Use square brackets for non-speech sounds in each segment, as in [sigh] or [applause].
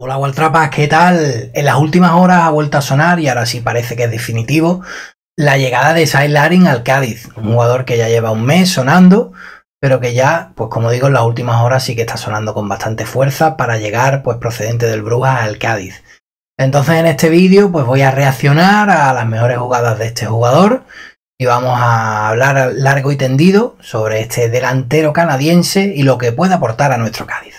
Hola Waltrapas, ¿qué tal? En las últimas horas ha vuelto a sonar, y ahora sí parece que es definitivo, la llegada de Sai al Cádiz, un jugador que ya lleva un mes sonando, pero que ya, pues como digo, en las últimas horas sí que está sonando con bastante fuerza para llegar pues procedente del Brujas al Cádiz. Entonces en este vídeo pues voy a reaccionar a las mejores jugadas de este jugador y vamos a hablar largo y tendido sobre este delantero canadiense y lo que puede aportar a nuestro Cádiz.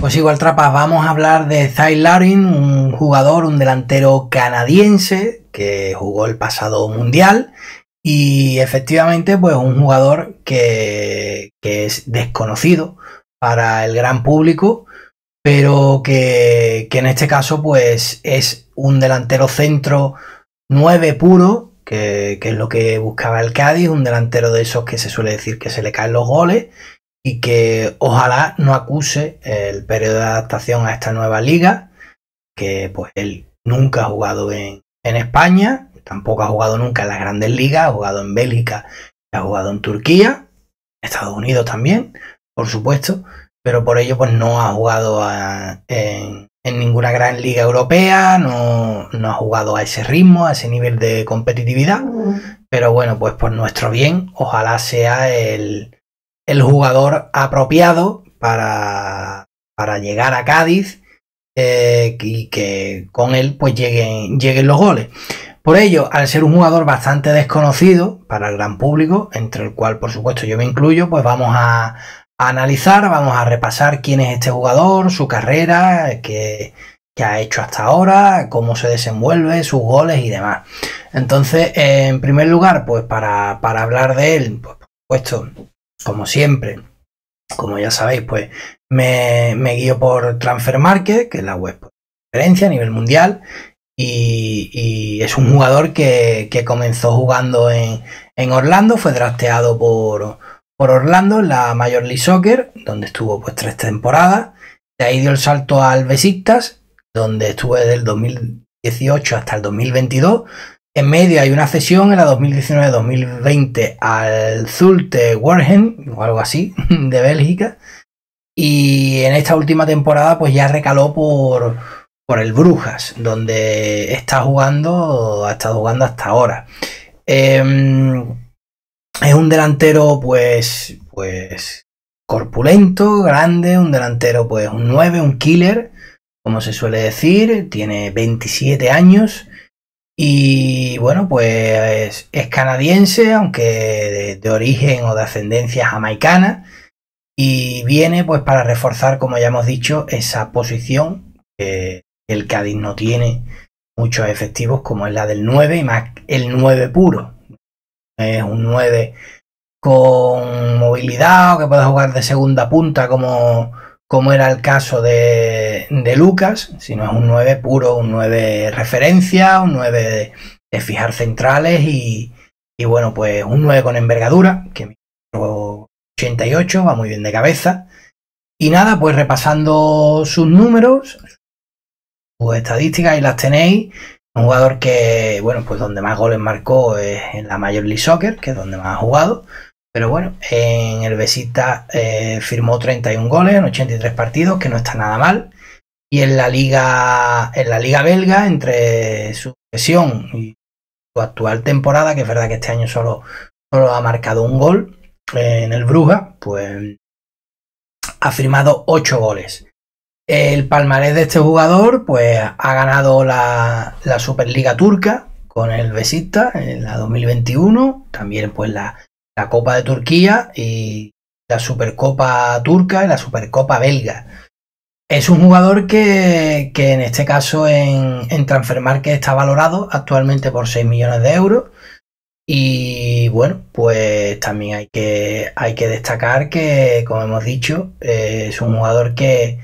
Pues igual trapas, vamos a hablar de Zay Larin, un jugador, un delantero canadiense que jugó el pasado mundial y efectivamente pues un jugador que, es desconocido para el gran público, pero que, en este caso pues es un delantero centro 9 puro que, es lo que buscaba el Cádiz, un delantero de esos que se suele decir que se le caen los goles y que ojalá no acuse el periodo de adaptación a esta nueva liga, que pues él nunca ha jugado en, en España, tampoco ha jugado nunca en las grandes ligas, ha jugado en Bélgica, ha jugado en Turquía, Estados Unidos también, por supuesto, pero por ello pues no ha jugado en, ninguna gran liga europea, no, ha jugado a ese ritmo, a ese nivel de competitividad, pero bueno, pues por nuestro bien, ojalá sea el, jugador apropiado para, llegar a Cádiz eh, y que con él pues lleguen, lleguen los goles. Por ello, al ser un jugador bastante desconocido para el gran público, entre el cual por supuesto yo me incluyo, pues vamos a, analizar, vamos a repasar quién es este jugador, su carrera, qué, ha hecho hasta ahora, cómo se desenvuelve, sus goles y demás. Entonces, en primer lugar, pues para, para hablar de él, pues, por supuesto, como siempre, como ya sabéis, pues me, me guío por Transfer Market, que es la web de referencia a nivel mundial, y, es un jugador que, que comenzó jugando en, en Orlando, fue drafteado por por Orlando la Major League Soccer, donde estuvo pues tres temporadas. De ahí dio el salto al Besiktas, donde estuve del 2018 hasta el 2022. En medio hay una cesión en la 2019-2020 al Zulte Wargen, o algo así, [laughs] de Bélgica. Y en esta última temporada pues ya recaló por, por el Brujas, donde está jugando, ha estado jugando hasta ahora. Em, es un delantero, pues, pues, corpulento, grande, un delantero, pues, un 9, un killer, como se suele decir, tiene 27 años y, bueno, pues, es, canadiense, aunque de, de origen o de ascendencia jamaicana y viene, pues, para reforzar, como ya hemos dicho, esa posición que el Cádiz no tiene muchos efectivos como es la del 9 y más el 9 puro es un 9 con movilidad o que pueda jugar de segunda punta como, como era el caso de, de Lucas, no es un 9 puro, un 9 referencia, un 9 de, fijar centrales y, bueno, pues un 9 con envergadura, que 88, va muy bien de cabeza. Y nada, pues repasando sus números, sus estadísticas y las tenéis un jugador que, bueno, pues donde más goles marcó es en la Major League Soccer, que es donde más ha jugado. Pero bueno, en el Besita eh, firmó 31 goles en 83 partidos, que no está nada mal. Y en la liga, en la liga belga, entre su sesión y su actual temporada, que es verdad que este año solo, solo ha marcado un gol eh, en el Bruja, pues ha firmado 8 goles. El palmarés de este jugador, pues ha ganado la, Superliga Turca con el Besista en la 2021, también pues la, Copa de Turquía y la Supercopa Turca y la Supercopa Belga. Es un jugador que, en este caso en, en Transfermarkt está valorado actualmente por 6 millones de euros. Y bueno, pues también hay que, hay que destacar que, como hemos dicho, eh, es un jugador que,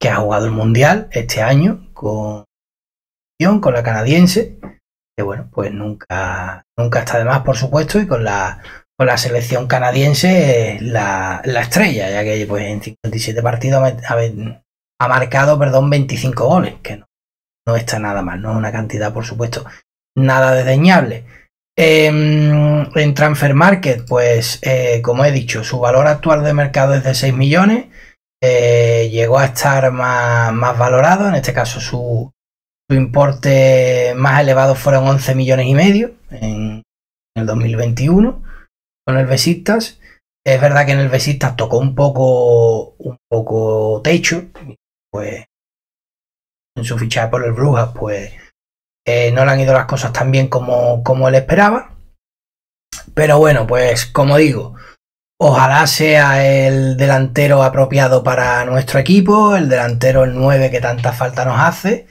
que ha jugado el Mundial este año con, con la canadiense, que bueno, pues nunca, nunca está de más, por supuesto, y con la, con la selección canadiense eh, la, estrella, ya que pues, en 57 partidos ha, marcado perdón, 25 goles, que no, no está nada mal, no es una cantidad, por supuesto, nada desdeñable. Em, en Transfer Market, pues eh, como he dicho, su valor actual de mercado es de 6 millones. Eh, llegó a estar más, valorado, en este caso su, importe más elevado fueron 11 millones y medio en, el 2021 con el Besistas. Es verdad que en el Besistas tocó un poco, un poco techo, pues en su ficha por el Brujas, pues eh, no le han ido las cosas tan bien como, como él esperaba. Pero bueno, pues como digo, Ojalá sea el delantero apropiado para nuestro equipo, el delantero el 9 que tanta falta nos hace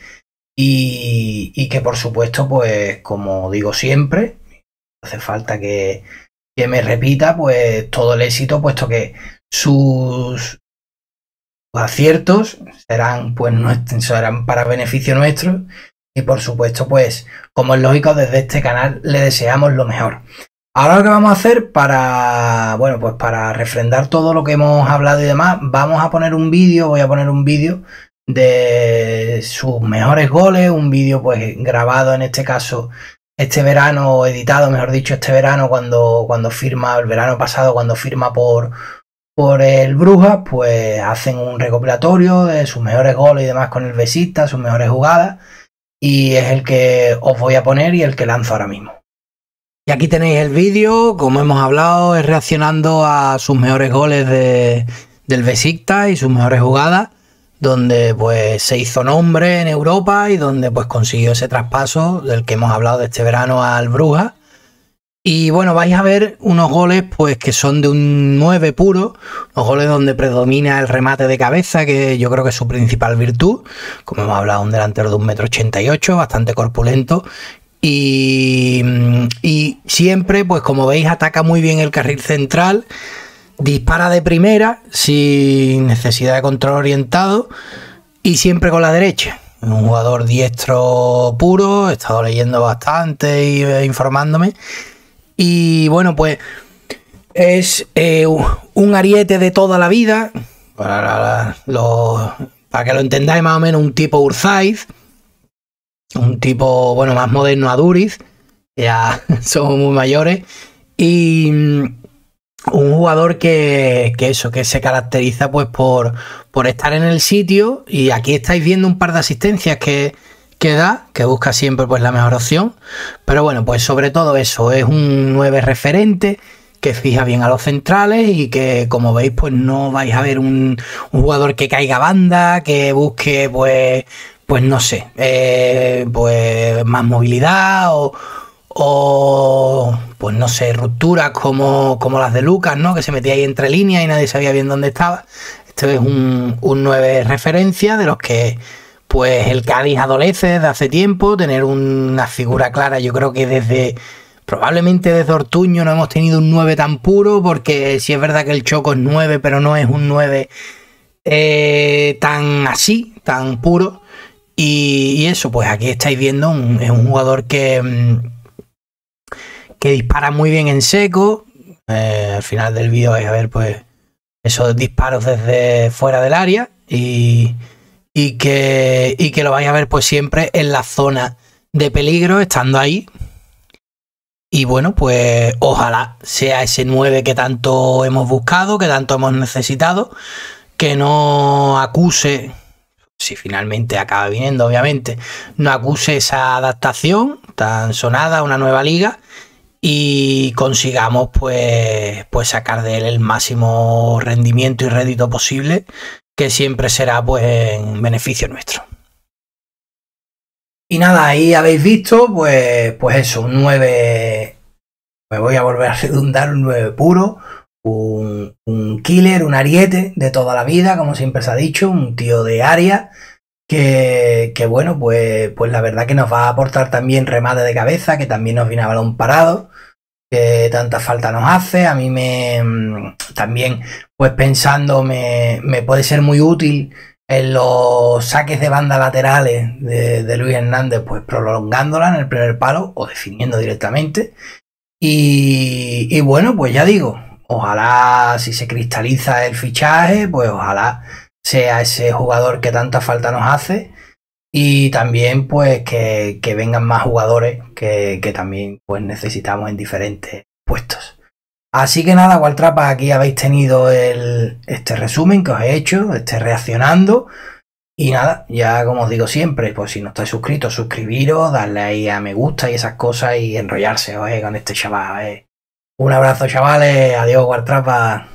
y, que por supuesto, pues como digo siempre, hace falta que, que, me repita pues todo el éxito, puesto que sus, aciertos serán, pues, serán para beneficio nuestro y por supuesto, pues como es lógico, desde este canal le deseamos lo mejor. Ahora lo que vamos a hacer para, bueno, pues para refrendar todo lo que hemos hablado y demás, vamos a poner un vídeo, voy a poner un vídeo de sus mejores goles, un vídeo pues grabado en este caso este verano, editado mejor dicho este verano cuando, cuando firma, el verano pasado cuando firma por, por el Brujas, pues hacen un recopilatorio de sus mejores goles y demás con el Besista, sus mejores jugadas y es el que os voy a poner y el que lanzo ahora mismo. Y aquí tenéis el vídeo, como hemos hablado, es reaccionando a sus mejores goles del Besiktas y sus mejores jugadas, donde pues se hizo nombre en Europa y donde pues consiguió ese traspaso del que hemos hablado de este verano al Bruja. Y bueno, vais a ver unos goles pues que son de un 9 puro, unos goles donde predomina el remate de cabeza, que yo creo que es su principal virtud, como hemos hablado, un delantero de 1,88m, bastante corpulento, y, siempre, pues como veis, ataca muy bien el carril central, dispara de primera, sin necesidad de control orientado, y siempre con la derecha. Un jugador diestro puro, he estado leyendo bastante e informándome. Y bueno, pues es eh, un ariete de toda la vida, para, para que lo entendáis más o menos, un tipo Urzaiz, un tipo, bueno, más moderno a Duriz, ya [laughs] somos muy mayores, y mm, un jugador que, eso, que se caracteriza pues por, por estar en el sitio, y aquí estáis viendo un par de asistencias que, que da, que busca siempre pues la mejor opción, pero bueno, pues sobre todo eso, es un 9 referente, que fija bien a los centrales y que como veis pues no vais a ver un, un jugador que caiga banda, que busque pues pues no sé, eh, pues más movilidad o, pues no sé, rupturas como, las de Lucas, ¿no? Que se metía ahí entre líneas y nadie sabía bien dónde estaba. Este es un, un 9 referencia de los que pues el Cádiz adolece desde hace tiempo, tener una figura clara, yo creo que desde probablemente desde Ortuño no hemos tenido un 9 tan puro, porque si sí es verdad que el Choco es 9, pero no es un 9 eh, tan así, tan puro. Y, eso, pues aquí estáis viendo, un, jugador que, mm, que dispara muy bien en seco. Eh, al final del vídeo vais a ver pues esos disparos desde fuera del área y, que, y que lo vais a ver pues siempre en la zona de peligro, estando ahí, y bueno, pues ojalá sea ese 9 que tanto hemos buscado, que tanto hemos necesitado, que no acuse si finalmente acaba viniendo, obviamente, no acuse esa adaptación tan sonada a una nueva liga y consigamos pues, pues sacar de él el máximo rendimiento y rédito posible, que siempre será pues en beneficio nuestro. Y nada, ahí habéis visto, pues, pues eso, un 9. Me voy a volver a redundar, un 9 puro, un, killer, un ariete de toda la vida, como siempre se ha dicho, un tío de área. Que, bueno, pues, pues la verdad que nos va a aportar también remate de cabeza, que también nos viene a balón parado que tanta falta nos hace. A mí me mm, también, pues pensando, me, puede ser muy útil en los saques de banda laterales de, Luis Hernández, pues prolongándola en el primer palo o definiendo directamente. y bueno, pues ya digo, Ojalá si se cristaliza el fichaje, pues ojalá sea ese jugador que tanta falta nos hace. Y también pues que, vengan más jugadores que, también pues necesitamos en diferentes puestos. Así que nada, Waltrapa, pues, aquí habéis tenido este resumen que os he hecho, este reaccionando. Y nada, ya como os digo siempre, pues si no estáis suscritos, suscribiros, darle ahí a me gusta y esas cosas y enrollarse con este chaval. Eh. Un abrazo, chavales. Adiós, Guartrapa.